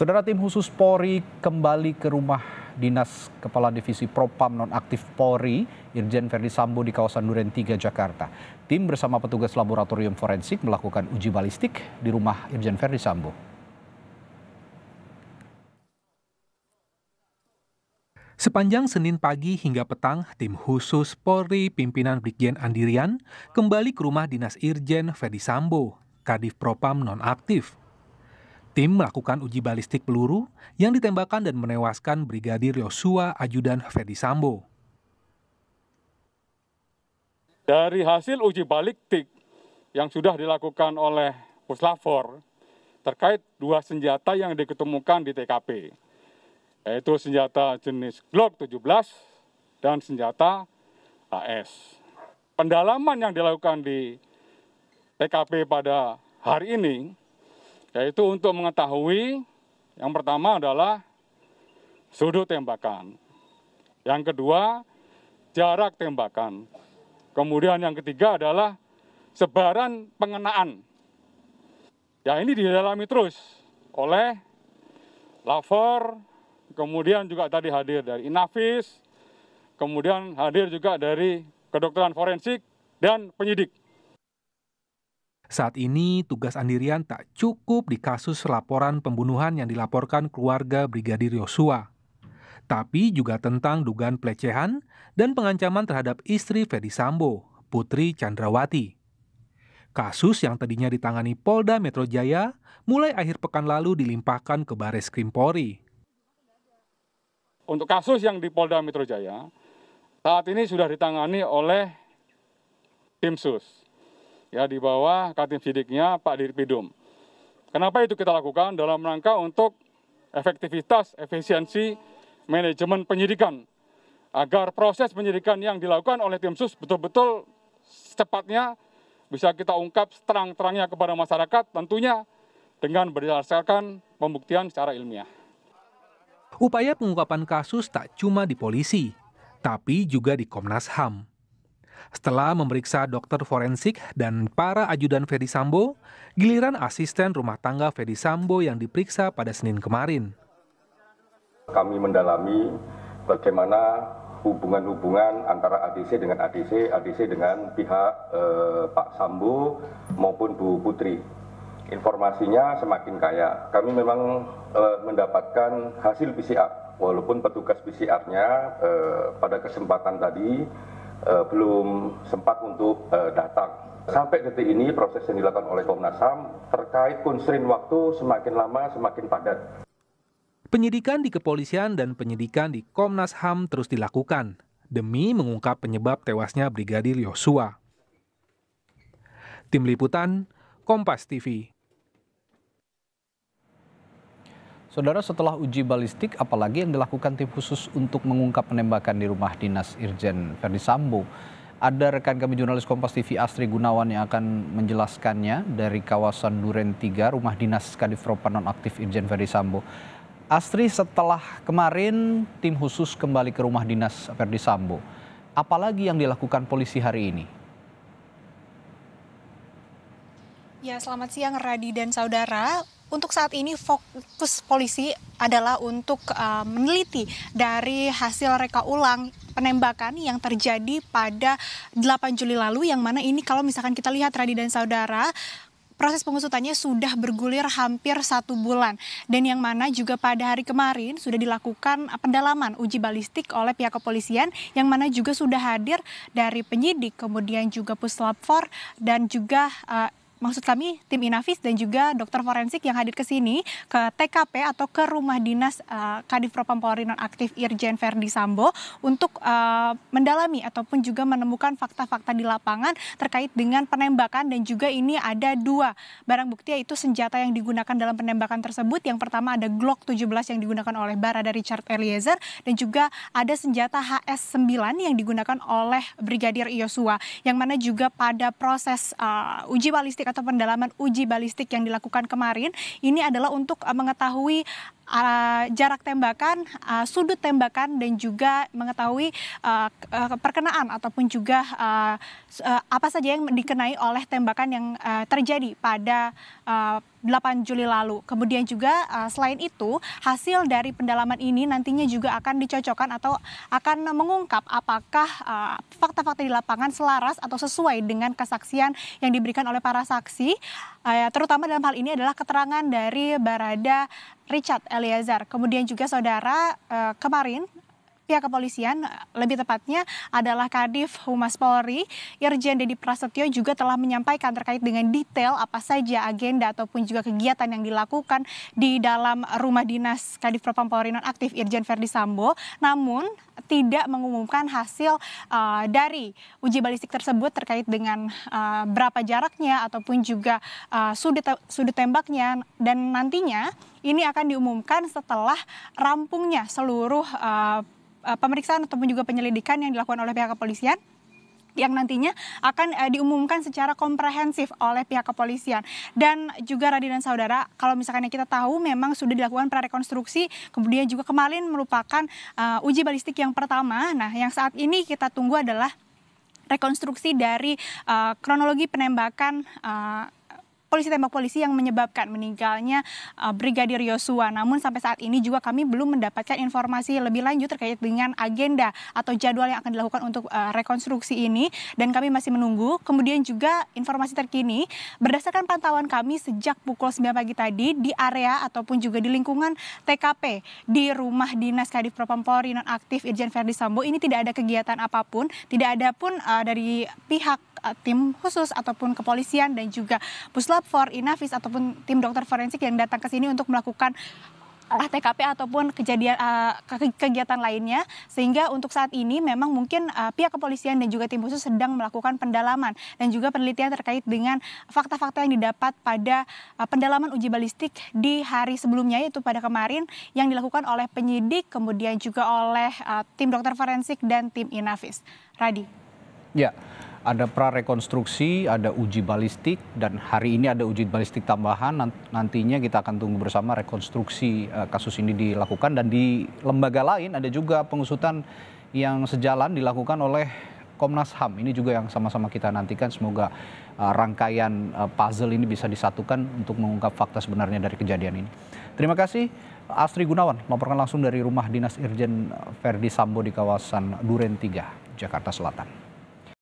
Saudara tim khusus Polri kembali ke rumah dinas Kepala Divisi Propam Nonaktif Polri, Irjen Verdi Sambo di kawasan Duren 3, Jakarta. Tim bersama petugas laboratorium forensik melakukan uji balistik di rumah Irjen Verdi Sambo. Sepanjang Senin pagi hingga petang, tim khusus Polri pimpinan Brigjen Andirian kembali ke rumah dinas Irjen Verdi Sambo, Kadif Propam nonaktif Tim melakukan uji balistik peluru yang ditembakkan dan menewaskan Brigadir Yosua Ajudan Ferdi Sambo. Dari hasil uji balistik yang sudah dilakukan oleh Puslapor terkait dua senjata yang diketemukan di TKP, yaitu senjata jenis Glock 17 dan senjata AS. Pendalaman yang dilakukan di TKP pada hari ini yaitu untuk mengetahui yang pertama adalah sudut tembakan. Yang kedua, jarak tembakan. Kemudian yang ketiga adalah sebaran pengenaan. Ya ini didalami terus oleh Lafor, kemudian juga tadi hadir dari Inavis, kemudian hadir juga dari kedokteran forensik dan penyidik. Saat ini, tugas Andirian tak cukup di kasus laporan pembunuhan yang dilaporkan keluarga Brigadir Yosua, tapi juga tentang dugaan pelecehan dan pengancaman terhadap istri Fedi Sambo, Putri Chandrawati. Kasus yang tadinya ditangani Polda Metro Jaya mulai akhir pekan lalu dilimpahkan ke Baris Krim Polri. Untuk kasus yang di Polda Metro Jaya, saat ini sudah ditangani oleh tim sus ya di bawah kantin Sidiknya Pak Dirpidum. Kenapa itu kita lakukan dalam rangka untuk efektivitas, efisiensi manajemen penyidikan agar proses penyidikan yang dilakukan oleh tim sus betul-betul secepatnya bisa kita ungkap terang-terangnya kepada masyarakat tentunya dengan berdasarkan pembuktian secara ilmiah. Upaya pengungkapan kasus tak cuma di polisi, tapi juga di Komnas HAM. Setelah memeriksa dokter forensik dan para ajudan Ferry Sambo, giliran asisten rumah tangga Ferry Sambo yang diperiksa pada Senin kemarin. Kami mendalami bagaimana hubungan-hubungan antara ADC dengan ADC, ADC dengan pihak eh, Pak Sambo maupun Bu Putri. Informasinya semakin kaya. Kami memang eh, mendapatkan hasil PCR, walaupun petugas PCR-nya eh, pada kesempatan tadi uh, belum sempat untuk uh, datang. Sampai detik ini proses yang dilakukan oleh Komnas HAM terkait konstrin waktu semakin lama semakin padat. Penyidikan di kepolisian dan penyidikan di Komnas HAM terus dilakukan demi mengungkap penyebab tewasnya Brigadir Yosua. Tim Liputan, Kompas TV. Saudara setelah uji balistik, apalagi yang dilakukan tim khusus untuk mengungkap penembakan di rumah dinas Irjen Verdi Sambo. Ada rekan kami jurnalis Kompas TV Astri Gunawan yang akan menjelaskannya dari kawasan Duren 3, rumah dinas Kadifropa nonaktif Irjen Verdi Sambo. Astri, setelah kemarin tim khusus kembali ke rumah dinas Verdi Sambo, apalagi yang dilakukan polisi hari ini? Ya, selamat siang Radi dan saudara untuk saat ini fokus polisi adalah untuk uh, meneliti dari hasil reka ulang penembakan yang terjadi pada 8 Juli lalu yang mana ini kalau misalkan kita lihat Radi dan Saudara proses pengusutannya sudah bergulir hampir satu bulan. Dan yang mana juga pada hari kemarin sudah dilakukan pendalaman uji balistik oleh pihak kepolisian yang mana juga sudah hadir dari penyidik, kemudian juga puslap 4 dan juga uh, maksud kami tim Inavis dan juga dokter forensik yang hadir ke sini ke TKP atau ke rumah dinas uh, Kadif Propam Polri nonaktif Irjen Verdi Sambo untuk uh, mendalami ataupun juga menemukan fakta-fakta di lapangan terkait dengan penembakan dan juga ini ada dua barang bukti yaitu senjata yang digunakan dalam penembakan tersebut yang pertama ada Glock 17 yang digunakan oleh Barada Richard Eliezer dan juga ada senjata HS9 yang digunakan oleh Brigadir Yosua yang mana juga pada proses uh, uji balistik atau pendalaman uji balistik yang dilakukan kemarin ini adalah untuk eh, mengetahui eh, jarak tembakan, eh, sudut tembakan dan juga mengetahui perkenaan ataupun juga apa saja yang dikenai oleh tembakan yang terjadi pada 8 Juli lalu. Kemudian juga uh, selain itu hasil dari pendalaman ini nantinya juga akan dicocokkan atau akan mengungkap apakah eh, fakta-fakta uh, di lapangan selaras atau sesuai dengan kesaksian yang diberikan oleh para saksi. Uh, terutama dalam hal ini adalah keterangan dari Barada Richard Eliezer. Kemudian juga saudara uh, kemarin pihak kepolisian, lebih tepatnya adalah Kadif Humas Polri, Irjen Dedi Prasetyo juga telah menyampaikan terkait dengan detail apa saja agenda ataupun juga kegiatan yang dilakukan di dalam rumah dinas Kadif Propam Polri nonaktif Irjen Verdi Sambo. Namun tidak mengumumkan hasil uh, dari uji balistik tersebut terkait dengan uh, berapa jaraknya ataupun juga uh, sudut sudut tembaknya dan nantinya ini akan diumumkan setelah rampungnya seluruh uh, uh, pemeriksaan ataupun juga penyelidikan yang dilakukan oleh pihak kepolisian yang nantinya akan uh, diumumkan secara komprehensif oleh pihak kepolisian. Dan juga Radin dan Saudara, kalau misalkan kita tahu memang sudah dilakukan prarekonstruksi, kemudian juga kemarin merupakan uh, uji balistik yang pertama. Nah, yang saat ini kita tunggu adalah rekonstruksi dari uh, kronologi penembakan uh, polisi tembak polisi yang menyebabkan meninggalnya uh, Brigadir Yosua. Namun sampai saat ini juga kami belum mendapatkan informasi lebih lanjut terkait dengan agenda atau jadwal yang akan dilakukan untuk uh, rekonstruksi ini dan kami masih menunggu. Kemudian juga informasi terkini berdasarkan pantauan kami sejak pukul 9 pagi tadi di area ataupun juga di lingkungan TKP di rumah dinas Kadif Propam Polri nonaktif Irjen Verdi Sambo ini tidak ada kegiatan apapun, tidak ada pun uh, dari pihak uh, tim khusus ataupun kepolisian dan juga puslap lab for Inavis ataupun tim dokter forensik yang datang ke sini untuk melakukan uh, ah, TKP ataupun kejadian uh, kegiatan lainnya sehingga untuk saat ini memang mungkin uh, pihak kepolisian dan juga tim khusus sedang melakukan pendalaman dan juga penelitian terkait dengan fakta-fakta yang didapat pada uh, pendalaman uji balistik di hari sebelumnya yaitu pada kemarin yang dilakukan oleh penyidik kemudian juga oleh uh, tim dokter forensik dan tim Inavis. Radi. Ya ada prarekonstruksi, ada uji balistik, dan hari ini ada uji balistik tambahan. Nantinya kita akan tunggu bersama rekonstruksi eh, kasus ini dilakukan dan di lembaga lain ada juga pengusutan yang sejalan dilakukan oleh Komnas Ham. Ini juga yang sama-sama kita nantikan. Semoga eh, rangkaian eh, puzzle ini bisa disatukan untuk mengungkap fakta sebenarnya dari kejadian ini. Terima kasih Astri Gunawan melaporkan langsung dari rumah dinas Irjen Verdi Sambo di kawasan Duren 3, Jakarta Selatan.